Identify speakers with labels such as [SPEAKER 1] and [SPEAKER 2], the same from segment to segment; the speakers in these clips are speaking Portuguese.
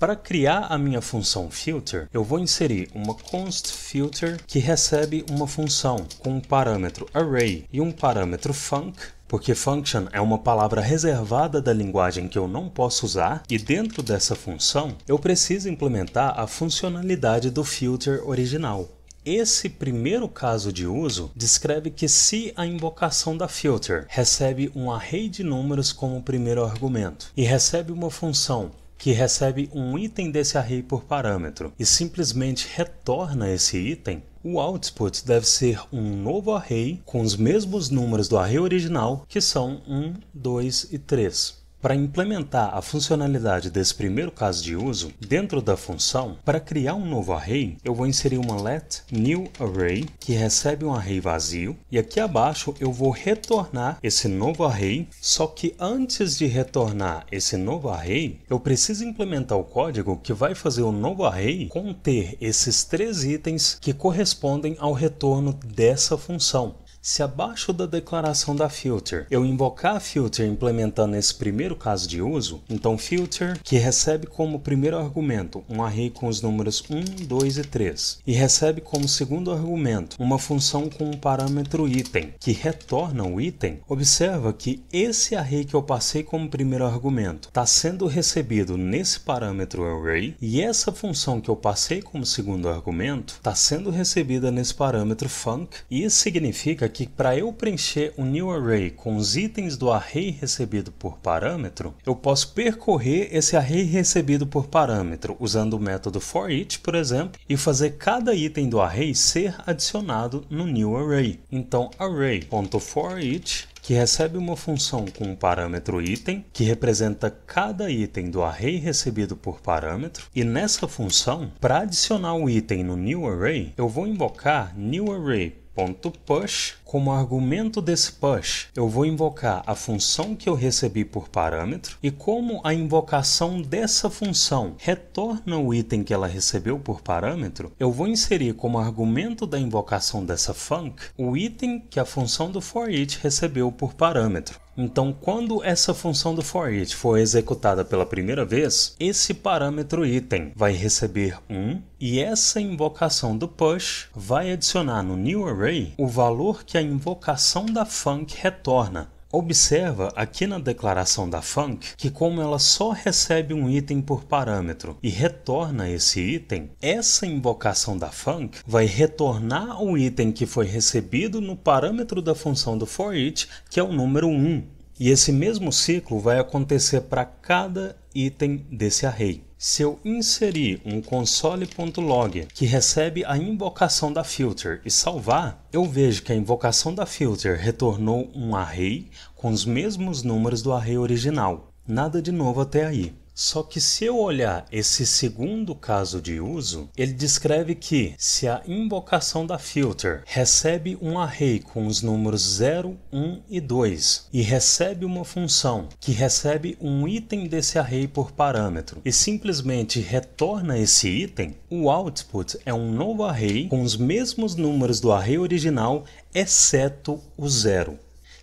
[SPEAKER 1] Para criar a minha função filter, eu vou inserir uma const filter que recebe uma função com um parâmetro array e um parâmetro func porque function é uma palavra reservada da linguagem que eu não posso usar, e dentro dessa função eu preciso implementar a funcionalidade do filter original. Esse primeiro caso de uso descreve que se a invocação da filter recebe um array de números como primeiro argumento e recebe uma função que recebe um item desse array por parâmetro e simplesmente retorna esse item, o output deve ser um novo array com os mesmos números do array original, que são 1, 2 e 3. Para implementar a funcionalidade desse primeiro caso de uso, dentro da função, para criar um novo array, eu vou inserir uma let new array, que recebe um array vazio, e aqui abaixo eu vou retornar esse novo array, só que antes de retornar esse novo array, eu preciso implementar o código que vai fazer o novo array conter esses três itens que correspondem ao retorno dessa função. Se abaixo da declaração da filter eu invocar a filter implementando esse primeiro caso de uso, então filter, que recebe como primeiro argumento um array com os números 1, 2 e 3, e recebe como segundo argumento uma função com o um parâmetro item, que retorna o item, observa que esse array que eu passei como primeiro argumento está sendo recebido nesse parâmetro array, e essa função que eu passei como segundo argumento está sendo recebida nesse parâmetro func, e isso significa que para eu preencher o new array com os itens do array recebido por parâmetro, eu posso percorrer esse array recebido por parâmetro usando o método for each, por exemplo, e fazer cada item do array ser adicionado no new array. Então array.forEach que recebe uma função com um parâmetro item, que representa cada item do array recebido por parâmetro, e nessa função, para adicionar o item no new array, eu vou invocar new array .push. Como argumento desse push, eu vou invocar a função que eu recebi por parâmetro e como a invocação dessa função retorna o item que ela recebeu por parâmetro, eu vou inserir como argumento da invocação dessa func o item que a função do for each recebeu por parâmetro. Então, quando essa função do for each for executada pela primeira vez, esse parâmetro item vai receber 1 e essa invocação do push vai adicionar no new array o valor que a invocação da func retorna. Observa aqui na declaração da func que como ela só recebe um item por parâmetro e retorna esse item, essa invocação da func vai retornar o item que foi recebido no parâmetro da função do for each, que é o número 1. E esse mesmo ciclo vai acontecer para cada item desse array. Se eu inserir um console.log que recebe a invocação da filter e salvar, eu vejo que a invocação da filter retornou um array com os mesmos números do array original. Nada de novo até aí. Só que se eu olhar esse segundo caso de uso, ele descreve que se a invocação da filter recebe um array com os números 0, 1 e 2 e recebe uma função que recebe um item desse array por parâmetro e simplesmente retorna esse item, o output é um novo array com os mesmos números do array original, exceto o zero.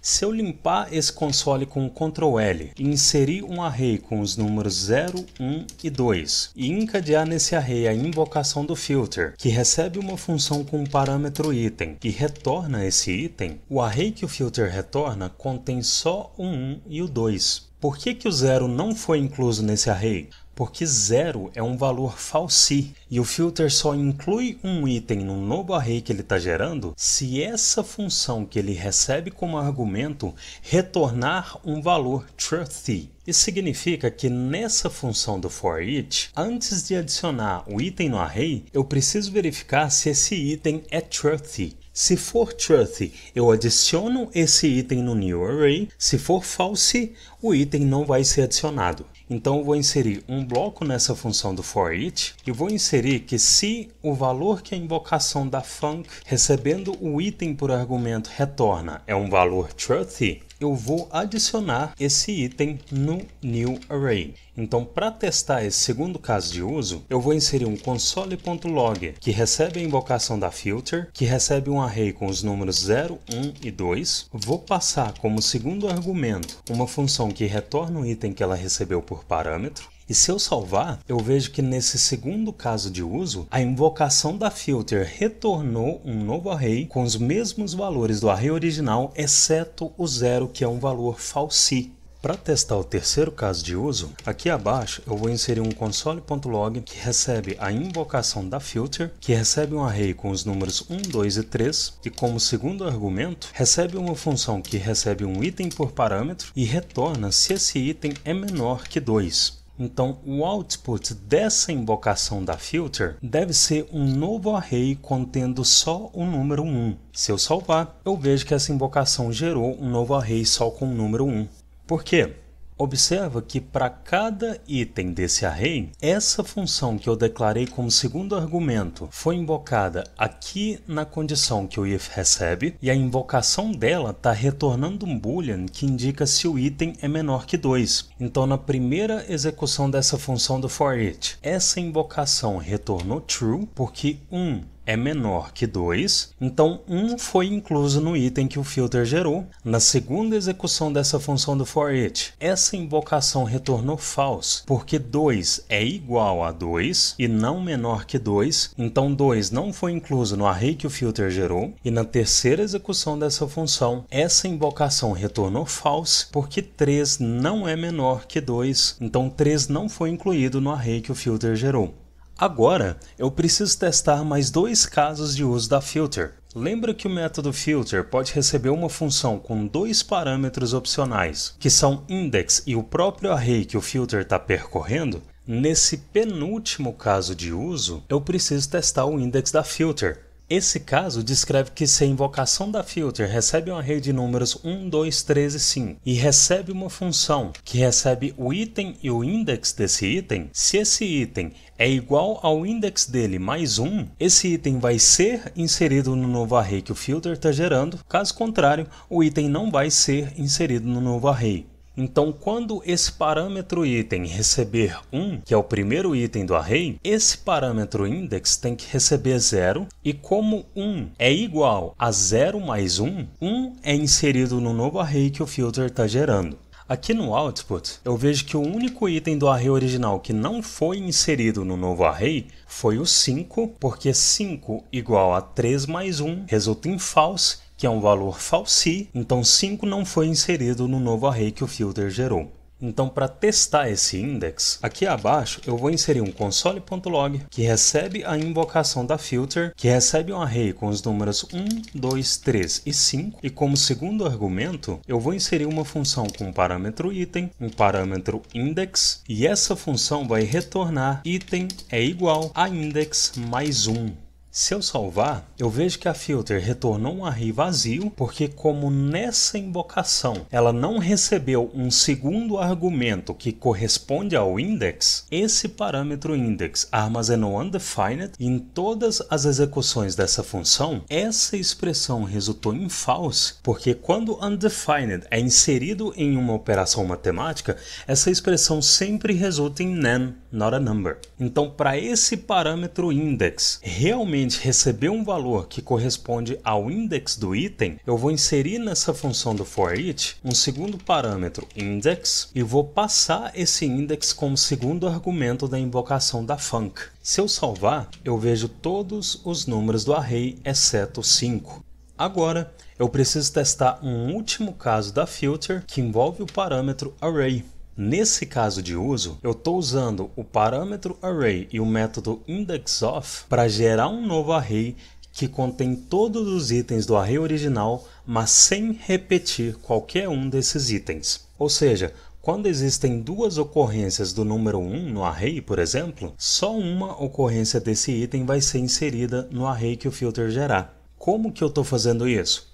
[SPEAKER 1] Se eu limpar esse console com Ctrl L e inserir um array com os números 0, 1 e 2 e encadear nesse array a invocação do filter, que recebe uma função com o parâmetro item e retorna esse item, o array que o filter retorna contém só o 1 e o 2. Por que, que o 0 não foi incluso nesse array? porque zero é um valor falsi e o filter só inclui um item no novo array que ele está gerando se essa função que ele recebe como argumento retornar um valor truthy. Isso significa que nessa função do for each, antes de adicionar o item no array, eu preciso verificar se esse item é truthy. Se for truthy, eu adiciono esse item no new array, se for false, o item não vai ser adicionado. Então eu vou inserir um bloco nessa função do for each e vou inserir que se o valor que a invocação da func recebendo o item por argumento retorna é um valor truthy, eu vou adicionar esse item no new array. Então, para testar esse segundo caso de uso, eu vou inserir um console.log que recebe a invocação da filter, que recebe um array com os números 0, 1 e 2. Vou passar como segundo argumento uma função que retorna o item que ela recebeu por parâmetro e se eu salvar, eu vejo que nesse segundo caso de uso, a invocação da filter retornou um novo array com os mesmos valores do array original, exceto o zero que é um valor falsi, para testar o terceiro caso de uso, aqui abaixo eu vou inserir um console.log que recebe a invocação da filter, que recebe um array com os números 1, 2 e 3, e como segundo argumento, recebe uma função que recebe um item por parâmetro e retorna se esse item é menor que 2. Então, o output dessa invocação da filter deve ser um novo array contendo só o número 1. Se eu salvar, eu vejo que essa invocação gerou um novo array só com o número 1. Por quê? Observa que para cada item desse array, essa função que eu declarei como segundo argumento foi invocada aqui na condição que o if recebe, e a invocação dela está retornando um boolean que indica se o item é menor que 2. Então, na primeira execução dessa função do for each, essa invocação retornou true, porque 1 um, é menor que 2, então 1 foi incluso no item que o filter gerou. Na segunda execução dessa função do forEach. essa invocação retornou false, porque 2 é igual a 2 e não menor que 2, então 2 não foi incluso no array que o filter gerou. E na terceira execução dessa função, essa invocação retornou false, porque 3 não é menor que 2, então 3 não foi incluído no array que o filter gerou. Agora, eu preciso testar mais dois casos de uso da filter. Lembra que o método filter pode receber uma função com dois parâmetros opcionais, que são index e o próprio array que o filter está percorrendo? Nesse penúltimo caso de uso, eu preciso testar o index da filter. Esse caso descreve que se a invocação da filter recebe uma rede de números 1, 2, 3 e 5 e recebe uma função que recebe o item e o index desse item, se esse item é igual ao index dele mais 1, esse item vai ser inserido no novo array que o filter está gerando, caso contrário, o item não vai ser inserido no novo array. Então, quando esse parâmetro item receber 1, que é o primeiro item do array, esse parâmetro index tem que receber 0, e como 1 é igual a 0 mais 1, 1 é inserido no novo array que o filter está gerando. Aqui no output, eu vejo que o único item do array original que não foi inserido no novo array foi o 5, porque 5 igual a 3 mais 1 resulta em false que é um valor falsi, então 5 não foi inserido no novo array que o filter gerou. Então, para testar esse index, aqui abaixo eu vou inserir um console.log que recebe a invocação da filter, que recebe um array com os números 1, 2, 3 e 5, e como segundo argumento, eu vou inserir uma função com um parâmetro item, um parâmetro index, e essa função vai retornar item é igual a index mais 1. Se eu salvar, eu vejo que a filter retornou um array vazio, porque como nessa invocação ela não recebeu um segundo argumento que corresponde ao index, esse parâmetro index armazenou undefined e em todas as execuções dessa função, essa expressão resultou em false, porque quando undefined é inserido em uma operação matemática, essa expressão sempre resulta em nan, not a number. Então, para esse parâmetro index realmente cliente um valor que corresponde ao index do item, eu vou inserir nessa função do for each um segundo parâmetro index e vou passar esse index como segundo argumento da invocação da func. Se eu salvar, eu vejo todos os números do array exceto 5. Agora, eu preciso testar um último caso da filter que envolve o parâmetro array. Nesse caso de uso, eu estou usando o parâmetro array e o método indexOf para gerar um novo array que contém todos os itens do array original, mas sem repetir qualquer um desses itens. Ou seja, quando existem duas ocorrências do número 1 no array, por exemplo, só uma ocorrência desse item vai ser inserida no array que o filter gerar. Como que eu estou fazendo isso?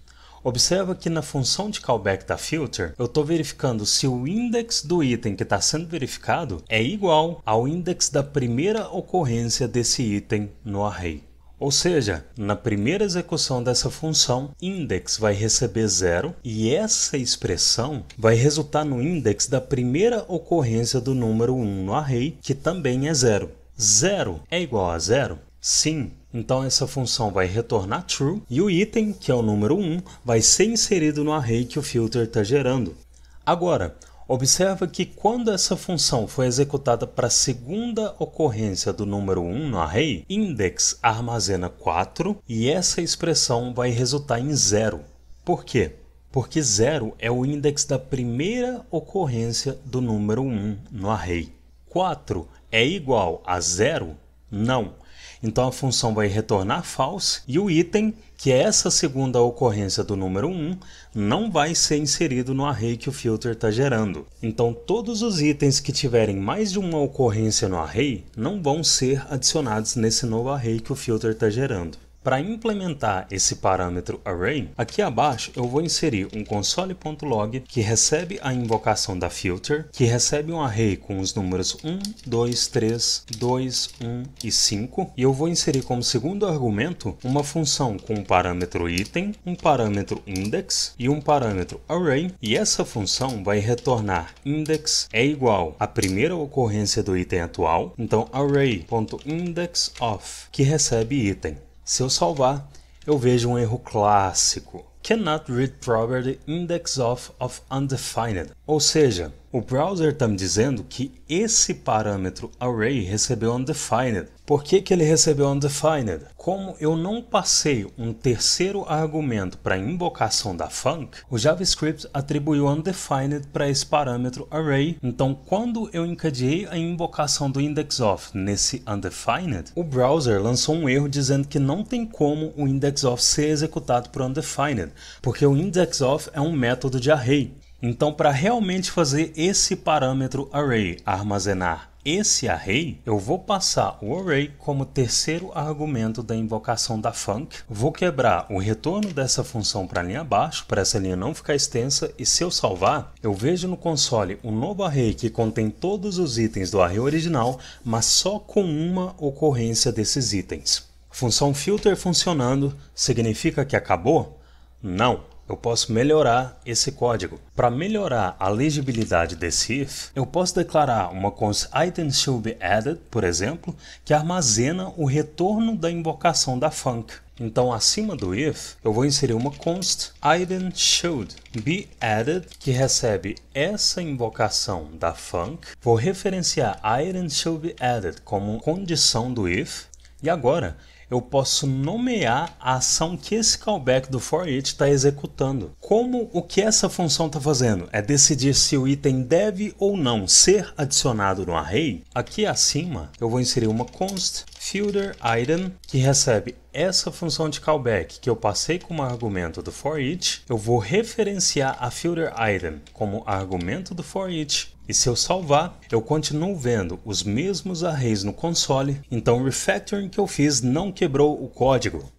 [SPEAKER 1] Observa que na função de callback da filter, eu estou verificando se o index do item que está sendo verificado é igual ao index da primeira ocorrência desse item no array. Ou seja, na primeira execução dessa função, index vai receber zero e essa expressão vai resultar no index da primeira ocorrência do número 1 no array, que também é zero. Zero é igual a zero? Sim, então essa função vai retornar true e o item, que é o número 1, vai ser inserido no array que o filter está gerando. Agora, observa que quando essa função foi executada para a segunda ocorrência do número 1 no array, index armazena 4 e essa expressão vai resultar em zero. Por quê? Porque zero é o index da primeira ocorrência do número 1 no array. 4 é igual a zero? Não então a função vai retornar false e o item, que é essa segunda ocorrência do número 1, não vai ser inserido no array que o filter está gerando. Então todos os itens que tiverem mais de uma ocorrência no array não vão ser adicionados nesse novo array que o filter está gerando. Para implementar esse parâmetro array, aqui abaixo eu vou inserir um console.log que recebe a invocação da filter, que recebe um array com os números 1, 2, 3, 2, 1 e 5, e eu vou inserir como segundo argumento uma função com um parâmetro item, um parâmetro index e um parâmetro array, e essa função vai retornar index é igual à primeira ocorrência do item atual, então array.indexOf, que recebe item. Se eu salvar, eu vejo um erro clássico. Cannot read property index of, of undefined. Ou seja, o browser está me dizendo que esse parâmetro array recebeu undefined, por que, que ele recebeu Undefined? Como eu não passei um terceiro argumento para a invocação da func, o JavaScript atribuiu undefined para esse parâmetro array. Então, quando eu encadeei a invocação do indexOf nesse undefined, o browser lançou um erro dizendo que não tem como o indexOf ser executado por undefined, porque o indexOf é um método de array. Então, para realmente fazer esse parâmetro array armazenar esse array, eu vou passar o array como terceiro argumento da invocação da func. Vou quebrar o retorno dessa função para a linha abaixo, para essa linha não ficar extensa. E se eu salvar, eu vejo no console um novo array que contém todos os itens do array original, mas só com uma ocorrência desses itens. Função filter funcionando significa que acabou? Não, eu posso melhorar esse código. Para melhorar a legibilidade desse if, eu posso declarar uma const item should be added, por exemplo, que armazena o retorno da invocação da func. Então, acima do if, eu vou inserir uma const item should be added, que recebe essa invocação da func. Vou referenciar item should be added como condição do if. E agora, eu posso nomear a ação que esse callback do for it está executando. Como o que essa função está fazendo? É decidir se o item deve ou não ser adicionado no array? Aqui acima eu vou inserir uma const Fielder item, que recebe essa função de callback que eu passei como argumento do for each, eu vou referenciar a fielder item como argumento do for each. E se eu salvar, eu continuo vendo os mesmos arrays no console, então o refactoring que eu fiz não quebrou o código.